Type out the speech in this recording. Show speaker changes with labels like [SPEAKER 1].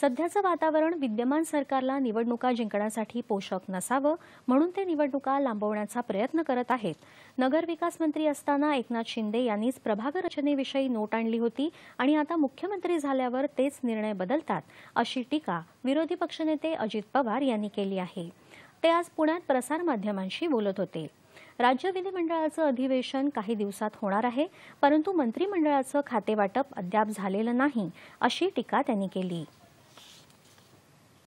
[SPEAKER 1] सध्याचं वातावरण विद्यमान सरकारला निवडणुका जिंकण्यासाठी पोषक नसावं म्हणून ते निवडणुका लांबवण्याचा प्रयत्न करत आहेत नगरविकास मंत्री असताना एकनाथ शिंदे यांनीच प्रभाग रचनेविषयी नोट आणली होती आणि आता मुख्यमंत्री झाल्यावर तेच निर्णय बदलतात अशी टीका विरोधी पक्षनेते अजित पवार यांनी केली आहे ते आज पुण्यात प्रसारमाध्यमांशी बोलत होते राज्य विधिमंडळाचं अधिवेशन काही दिवसात होणार आहे परंतु मंत्रिमंडळाचं खातेवाटप अद्याप झालेलं नाही अशी टीका त्यांनी केली